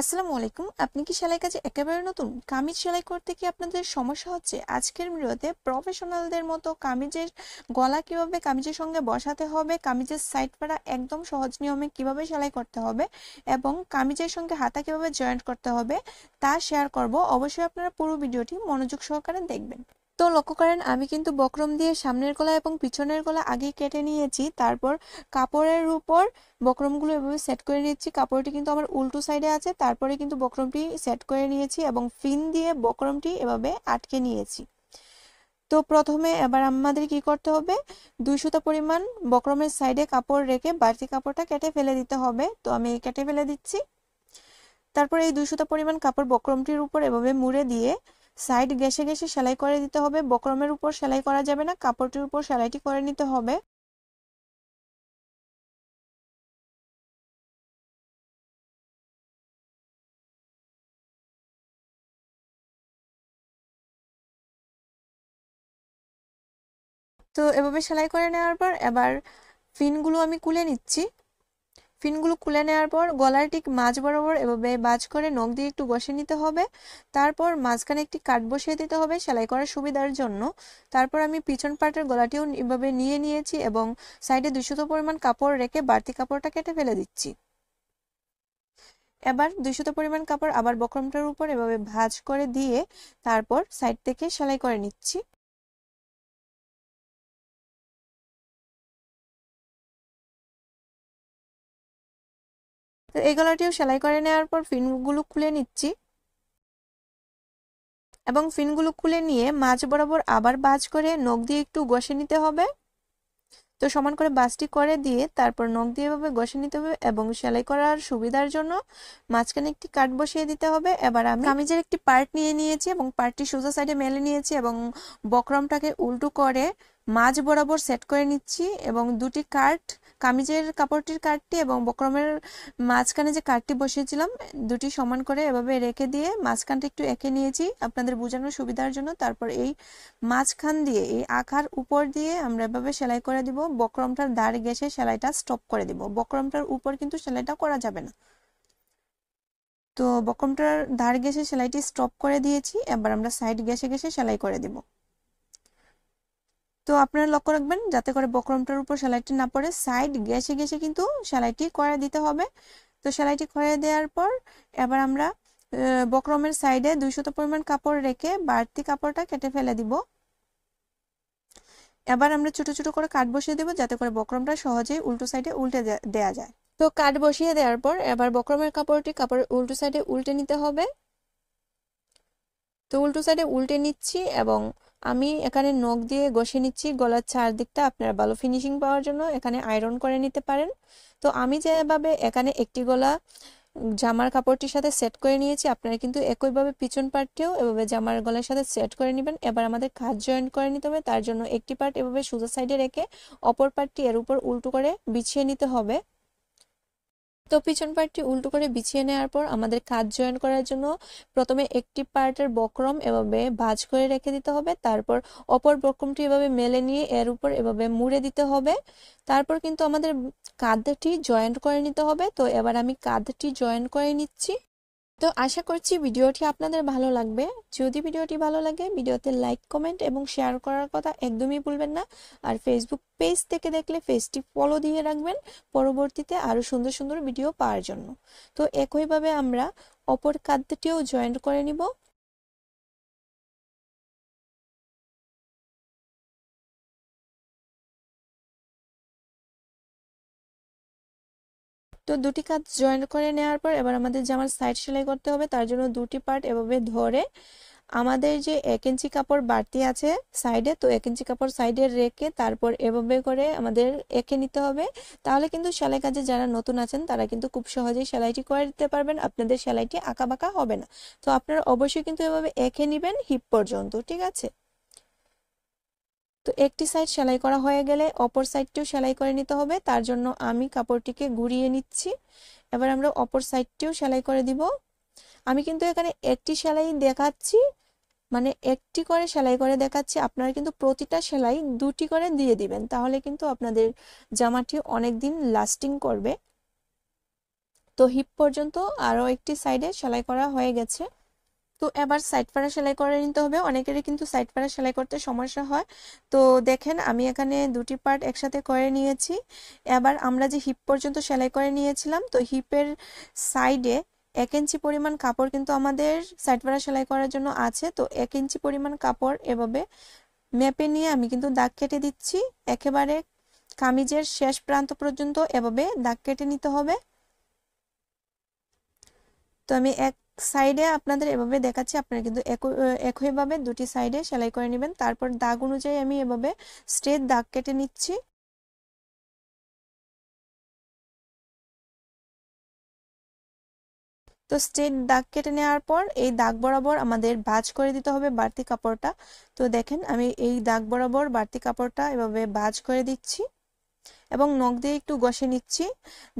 আসসালামু আলাইকুম আপনি কি সেলাই কাজে একেবারে নতুন কামিজ সেলাই করতে কি আপনাদের সমস্যা হচ্ছে আজকের ভিডিওতে প্রফেশনালদের মতো কামিজের গলা কিভাবে কামিজের সঙ্গে বসাতে হবে কামিজের সাইড পাড়া একদম সহজ নিয়মে কিভাবে সেলাই করতে হবে এবং কামিজের সঙ্গে হাতা কিভাবে জয়েন্ট করতে হবে তা শেয়ার করব অবশ্যই আপনারা পুরো ভিডিওটি মনোযোগ সহকারে দেখবেন তো লক্ষ্য করেন আমি কিন্তু বক্রম দিয়ে সামনের গলা এবং পিছনের গলা আগে কেটে নিয়েছি তারপর কাপড়ের উপর বক্রমগুলো এভাবে সেট করে নিচ্ছি কাপড়টি কিন্তু আমার উল্টো সাইডে আছে তারপরে কিন্তু বক্রমটি সেট করে নিয়েছি এবং ফিন দিয়ে বক্রমটি এভাবে আটকে নিয়েছি তো প্রথমে এবার আমাদের কি করতে হবে দুই সুতা পরিমাণ বক্রমের সাইডে কাপড় রেখে বাড়তি কাপড়টা কেটে ফেলে দিতে হবে তো আমি কেটে ফেলে দিচ্ছি তারপরে এই দুই সুতো পরিমাণ কাপড় বক্রমটির উপর এভাবে মুড়ে দিয়ে সাইড গেসে গেসে সেলাই করে দিতে হবে বক্রমের উপর সেলাই করা যাবে না কাপড়টির উপর সেলাইটি করে নিতে হবে তো এভাবে সেলাই করে নেওয়ার পর এবার ফিনগুলো আমি কুলে নিচ্ছি ফিনগুলো খুলে নেওয়ার পর গলার ঠিক মাঝ বরাবর এভাবে বাজ করে নখ দিয়ে একটু ঘষে নিতে হবে তারপর মাঝখানে একটি কাঠ বসিয়ে দিতে হবে সেলাই করার সুবিধার জন্য তারপর আমি পিছন পার্টের গলাটিও এভাবে নিয়ে নিয়েছি এবং সাইডে দুশত পরিমাণ কাপড় রেখে বাড়তি কাপড়টা কেটে ফেলে দিচ্ছি এবার দুশত পরিমাণ কাপড় আবার বক্রমটার উপর এভাবে ভাজ করে দিয়ে তারপর সাইড থেকে সেলাই করে নিচ্ছি এই গলাটিও সেলাই করে নেওয়ার পর ফিনগুলো খুলে নিচ্ছি এবং ফিনগুলো খুলে নিয়ে মাছ বরাবর আবার বাজ করে নখ দিয়ে একটু গষে নিতে হবে তো সমান করে বাসটি করে দিয়ে তারপর নখ দিয়ে এভাবে গষে নিতে হবে এবং সেলাই করার সুবিধার জন্য মাঝখানে একটি কাট বসিয়ে দিতে হবে এবার আমি কামিজের একটি পার্ট নিয়ে নিয়েছি এবং পার্টটি সোজা সাইডে মেলে নিয়েছি এবং বকরমটাকে উল্টো করে মাঝ বরাবর সেট করে নিচ্ছি এবং দুটি কার্ট কামিজের কাপড়টির কাটটি এবং বক্রমের মাঝখানে যে কাটটি বসিয়েছিলাম দুটি সমান করে এভাবে রেখে দিয়ে মাঝখানটা একটু এঁকে নিয়েছি আপনাদের বোঝানোর সুবিধার জন্য তারপর এই মাঝখান দিয়ে এই আঁকার উপর দিয়ে আমরা এভাবে সেলাই করে দিব বক্রমটার দাঁড় গেছে সেলাইটা স্টপ করে দিব বক্রমটার উপর কিন্তু সেলাইটা করা যাবে না তো বক্রমটার ধার গেছে সেলাইটি স্টপ করে দিয়েছি এবার আমরা সাইড গেছে গেছে সেলাই করে দিব তো আপনারা লক্ষ্য রাখবেন যাতে করে বক্রমটার উপর সেলাইটি না পড়ে সাইড গ্যাসে গেছে কিন্তু সেলাইটি করে দিতে হবে তো সেলাইটি করে দেওয়ার পর এবার আমরা বক্রমের সাইডে দুই শত পরিমাণ কাপড় রেখে বাড়তি কাপড়টা কেটে ফেলে দিব এবার আমরা ছোট ছোট করে কাট বসিয়ে দেবো যাতে করে বক্রমটা সহজেই উল্টো সাইডে উল্টে দেয়া যায় তো কাট বসিয়ে দেওয়ার পর এবার বক্রমের কাপড়টি কাপড়ের উল্টো সাইডে উল্টে নিতে হবে তো উল্টো সাইডে উল্টে নিচ্ছি এবং আমি এখানে নখ দিয়ে ঘষে নিচ্ছি গলার চারদিকটা আপনারা ভালো ফিনিশিং পাওয়ার জন্য এখানে আয়রন করে নিতে পারেন তো আমি যেভাবে এখানে একটি গলা জামার কাপড়টির সাথে সেট করে নিয়েছি আপনারা কিন্তু একইভাবে পিছন পার্টটিও এভাবে জামার গলার সাথে সেট করে নেবেন এবার আমাদের কাজ জয়েন্ট করে নিতে হবে তার জন্য একটি পার্ট এভাবে সোজা সাইডে রেখে অপর পার্টটি এর উপর উল্টো করে বিছিয়ে নিতে হবে তো পিছন পার্টটি উল্টো করে বিছিয়ে নেওয়ার পর আমাদের কাজ জয়েন করার জন্য প্রথমে একটি পার্টের বক্রম এভাবে ভাজ করে রেখে দিতে হবে তারপর অপর বক্রমটি এভাবে মেলে নিয়ে এর উপর এভাবে মুড়ে দিতে হবে তারপর কিন্তু আমাদের কাঁধটি জয়েন্ট করে নিতে হবে তো এবার আমি কাঁধটি জয়েন্ট করে নিচ্ছি তো আশা করছি ভিডিওটি আপনাদের ভালো লাগবে যদি ভিডিওটি ভালো লাগে ভিডিওতে লাইক কমেন্ট এবং শেয়ার করার কথা একদমই ভুলবেন না আর ফেসবুক পেজ থেকে দেখলে পেজটি ফলো দিয়ে রাখবেন পরবর্তীতে আরও সুন্দর সুন্দর ভিডিও পাওয়ার জন্য তো একইভাবে আমরা অপর কাঁধটিও জয়েন্ট করে নিব তো দুটি কাজ জয়েন করে নেওয়ার পর এবার আমাদের আমার সাইড সেলাই করতে হবে তার জন্য দুটি পার্ট এভাবে ধরে আমাদের যে এক ইঞ্চি কাপড় বাড়তি আছে সাইডে তো এক ইঞ্চি কাপড় সাইডে রেখে তারপর এভাবে করে আমাদের এঁকে নিতে হবে তাহলে কিন্তু সেলাই কাজে যারা নতুন আছেন তারা কিন্তু খুব সহজেই সেলাইটি করে দিতে পারবেন আপনাদের সেলাইটি আঁকা বাঁকা হবে না তো আপনারা অবশ্যই কিন্তু এভাবে এঁকে নেবেন হিপ পর্যন্ত ঠিক আছে তো একটি সাইড সেলাই করা হয়ে গেলে অপর সাইডটিও সেলাই করে নিতে হবে তার জন্য আমি কাপড়টিকে ঘুরিয়ে নিচ্ছি এবার আমরা অপর সাইডটিও সেলাই করে দিব আমি কিন্তু এখানে একটি সেলাই দেখাচ্ছি মানে একটি করে সেলাই করে দেখাচ্ছি আপনারা কিন্তু প্রতিটা সেলাই দুটি করে দিয়ে দিবেন তাহলে কিন্তু আপনাদের জামাটি অনেক দিন লাস্টিং করবে তো হিপ পর্যন্ত আরও একটি সাইডে সেলাই করা হয়ে গেছে তো এবার সাইড পাড়া সেলাই করে নিতে হবে অনেকেরই কিন্তু সাইড পাড়া সেলাই করতে সমস্যা হয় তো দেখেন আমি এখানে দুটি পার্ট একসাথে করে নিয়েছি এবার আমরা যে হিপ পর্যন্ত সেলাই করে নিয়েছিলাম তো হিপের সাইডে এক ইঞ্চি পরিমাণ কাপড় কিন্তু আমাদের সাইড পাড়া সেলাই করার জন্য আছে তো এক ইঞ্চি পরিমাণ কাপড় এভাবে মেপে নিয়ে আমি কিন্তু দাগ কেটে দিচ্ছি একেবারে কামিজের শেষ প্রান্ত পর্যন্ত এভাবে দাগ কেটে নিতে হবে তো আমি এক সাইডে আপনাদের এভাবে দেখাচ্ছি আপনারা কিন্তু একইভাবে দুটি সাইডে সেলাই করে নেবেন তারপর দাগ অনুযায়ী আমি এভাবে স্ট্রেট দাগ কেটে নিচ্ছি তো স্ট্রেট দাগ কেটে নেওয়ার পর এই দাগ বরাবর আমাদের বাজ করে দিতে হবে বাড়তি কাপড়টা তো দেখেন আমি এই দাগ বরাবর বাড়তি কাপড়টা এভাবে বাজ করে দিচ্ছি এবং নখ দিয়ে একটু গষে নিচ্ছি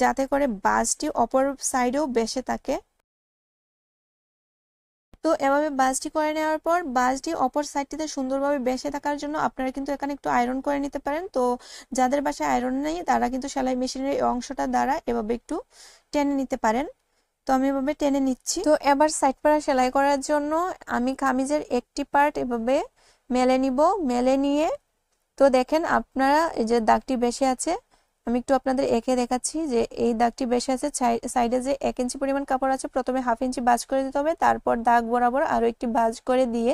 যাতে করে বাজটি অপর সাইডেও বেসে থাকে তো এভাবে বাসটি করে নেওয়ার পর বাসটি অপর সাইডটিতে সুন্দরভাবে বেসে থাকার জন্য আপনারা কিন্তু এখানে একটু আয়রন করে নিতে পারেন তো যাদের বাসায় আয়রন নেই তারা কিন্তু সেলাই মেশিনের এই অংশটা দ্বারা এভাবে একটু টেনে নিতে পারেন তো আমি এভাবে টেনে নিচ্ছি তো এবার সাইড পাড়া সেলাই করার জন্য আমি কামিজের একটি পার্ট এভাবে মেলে নিব মেলে নিয়ে তো দেখেন আপনারা এই যে দাগটি বেশি আছে আমি একটু আপনাদের একে দেখাচ্ছি যে এই দাগটি বেশি আছে সাইডে যে এক ইঞ্চি পরিমাণ কাপড় আছে প্রথমে হাফ ইঞ্চি বাজ করে দিতে হবে তারপর দাগ বরাবর আরও একটি বাজ করে দিয়ে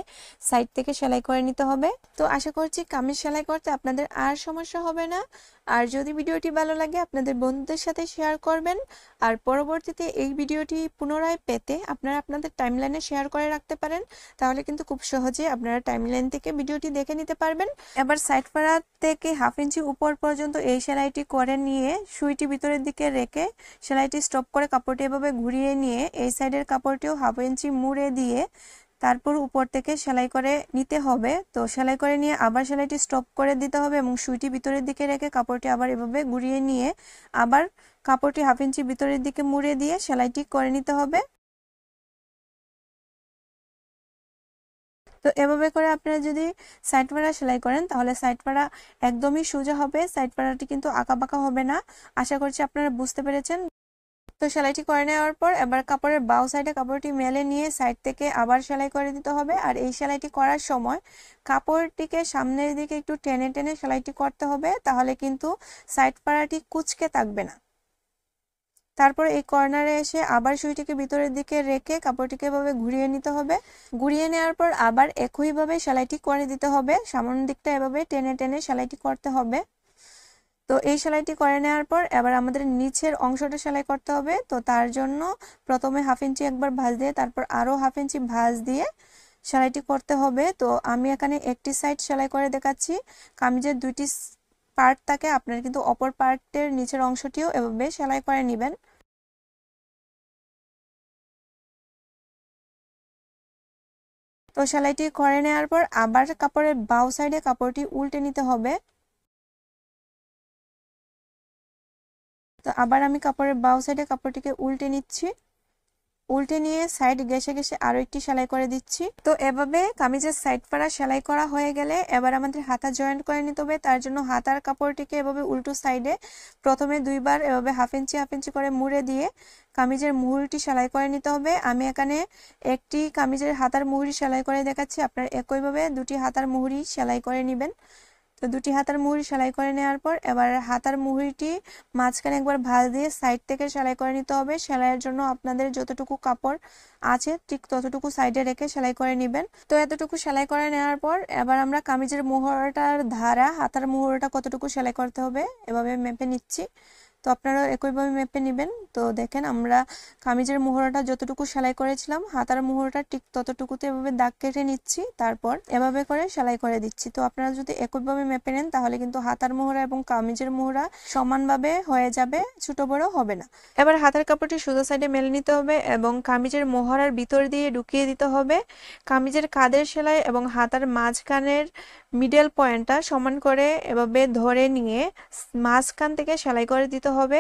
সাইড থেকে সেলাই করে নিতে হবে তো আশা করছি কামিজ সেলাই করতে আপনাদের আর সমস্যা হবে না আর যদি ভিডিওটি ভালো লাগে আপনাদের বন্ধুদের সাথে শেয়ার করবেন আর পরবর্তীতে এই ভিডিওটি পুনরায় পেতে আপনারা আপনাদের টাইমলাইনে শেয়ার করে রাখতে পারেন তাহলে কিন্তু খুব সহজে আপনারা টাইমলাইন থেকে ভিডিওটি দেখে নিতে পারবেন এবার সাইড ফারা থেকে হাফ ইঞ্চি উপর পর্যন্ত এই সেলাইটি করে নিয়ে সুইটি ভিতরের দিকে রেখে সেলাইটি স্টপ করে কাপড়টি এভাবে ঘুরিয়ে নিয়ে এই সাইডের কাপড়টিও হাফ ইঞ্চি মুড়ে দিয়ে তারপর উপর থেকে সেলাই করে নিতে হবে তো সেলাই করে নিয়ে আবার সেলাইটি স্টপ করে দিতে হবে এবং সুইটি ভিতরের দিকে রেখে কাপড়টি আবার এভাবে ঘুরিয়ে নিয়ে আবার কাপড়টি হাফ ইঞ্চি ভিতরের দিকে মুড়ে দিয়ে সেলাইটি করে নিতে হবে তো এভাবে করে আপনারা যদি সাইড পাড়া সেলাই করেন তাহলে সাইড পাড়া একদমই সোজা হবে সাইড পাড়াটি কিন্তু আঁকা বাঁকা হবে না আশা করছি আপনারা বুঝতে পেরেছেন তো সেলাইটি করে নেওয়ার পর এবার কাপড়ের বাউ সাইডে কাপড়টি মেলে নিয়ে সাইড থেকে আবার সেলাই করে দিতে হবে আর এই সেলাইটি করার সময় কাপড়টিকে সামনের দিকে একটু টেনে টেনে সেলাইটি করতে হবে তাহলে কিন্তু সাইড পাড়াটি কুচকে থাকবে না তারপর এই কর্নারে এসে আবার সুইটিকে ভিতরের দিকে রেখে কাপড়টিকে এভাবে ঘুরিয়ে নিতে হবে ঘুরিয়ে নেওয়ার পর আবার একইভাবে সেলাইটি করে দিতে হবে সামনের দিকটা এভাবে টেনে টেনে সেলাইটি করতে হবে তো এই সেলাইটি করে নেওয়ার পর এবার আমাদের নিচের অংশটা সেলাই করতে হবে তো তার জন্য প্রথমে হাফ ইঞ্চি একবার ভাঁজ দিয়ে তারপর আরও হাফ ইঞ্চি ভাঁজ দিয়ে সেলাইটি করতে হবে তো আমি এখানে একটি সাইড সেলাই করে দেখাচ্ছি কামিজের দুইটি পার্ট থাকে আপনার কিন্তু অপর পার্টের নিচের অংশটিও এভাবে সেলাই করে নেবেন তো সেলাইটি করে নেওয়ার পর আবার কাপড়ের বাউ সাইডে কাপড়টি উল্টে নিতে হবে তো আবার আমি কাপড়ের বাউ সাইডে কাপড়টিকে উল্টে নিচ্ছি উল্টে নিয়ে সাইড গেসে গেসে আরও একটি সেলাই করে দিচ্ছি তো এভাবে কামিজের সাইড পাড়া সেলাই করা হয়ে গেলে এবার আমাদের হাতা জয়েন্ট করে নিতে হবে তার জন্য হাতার কাপড়টিকে এভাবে উল্টো সাইডে প্রথমে দুইবার এভাবে হাফ ইঞ্চি হাফ ইঞ্চি করে মুড়ে দিয়ে কামিজের মুহুরিটি সেলাই করে নিতে হবে আমি এখানে একটি কামিজের হাতার মুহুরি সেলাই করে দেখাচ্ছি আপনার একইভাবে দুটি হাতার মুহুরি সেলাই করে নেবেন তো দুটি হাতার মুহুরি সেলাই করে নেওয়ার পর এবার হাতার মুহুরিটি মাঝখানে একবার ভাঁজ দিয়ে সাইড থেকে সেলাই করে নিতে হবে সেলাইয়ের জন্য আপনাদের যতটুকু কাপড় আছে ঠিক ততটুকু সাইডে রেখে সেলাই করে নেবেন তো এতটুকু সেলাই করে নেওয়ার পর এবার আমরা কামিজের মোহরটার ধারা হাতার মোহরটা কতটুকু সেলাই করতে হবে এভাবে মেপে নিচ্ছি তো আপনারা একইভাবে মেপে নেবেন তো দেখেন আমরা কামিজের মোহরাটা যতটুকু সেলাই করেছিলাম হাতার মোহরাটা ঠিক ততটুকুতে এভাবে দাগ কেটে নিচ্ছি তারপর এভাবে করে সেলাই করে দিচ্ছি তো আপনারা যদি একইভাবে মেপে নেন তাহলে কিন্তু হাতার মোহরা এবং কামিজের মোহরা সমানভাবে হয়ে যাবে ছোট বড় হবে না এবার হাতার কাপড়টি সোজা সাইডে মেলে নিতে হবে এবং কামিজের মোহরার ভিতর দিয়ে ঢুকিয়ে দিতে হবে কামিজের কাদের সেলাই এবং হাতার মাঝখানের মিডল পয়েন্টটা সমান করে এভাবে ধরে নিয়ে মাঝখান থেকে সেলাই করে দিতে হবে হবে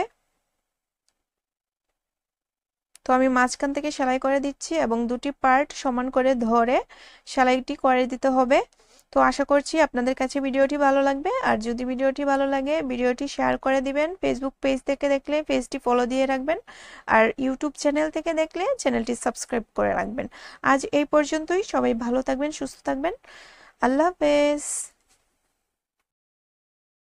তো আমি মাঝখান থেকে সেলাই করে দিচ্ছি এবং দুটি পার্ট সমান করে ধরে সেলাইটি করে দিতে হবে তো আশা করছি আপনাদের কাছে ভিডিওটি ভালো লাগবে আর যদি ভিডিওটি ভালো লাগে ভিডিওটি শেয়ার করে দিবেন ফেসবুক পেজ থেকে দেখলে পেজটি ফলো দিয়ে রাখবেন আর ইউটিউব চ্যানেল থেকে দেখলে চ্যানেলটি সাবস্ক্রাইব করে রাখবেন আজ এই পর্যন্তই সবাই ভালো থাকবেন সুস্থ থাকবেন আল্লাহ হাফেজ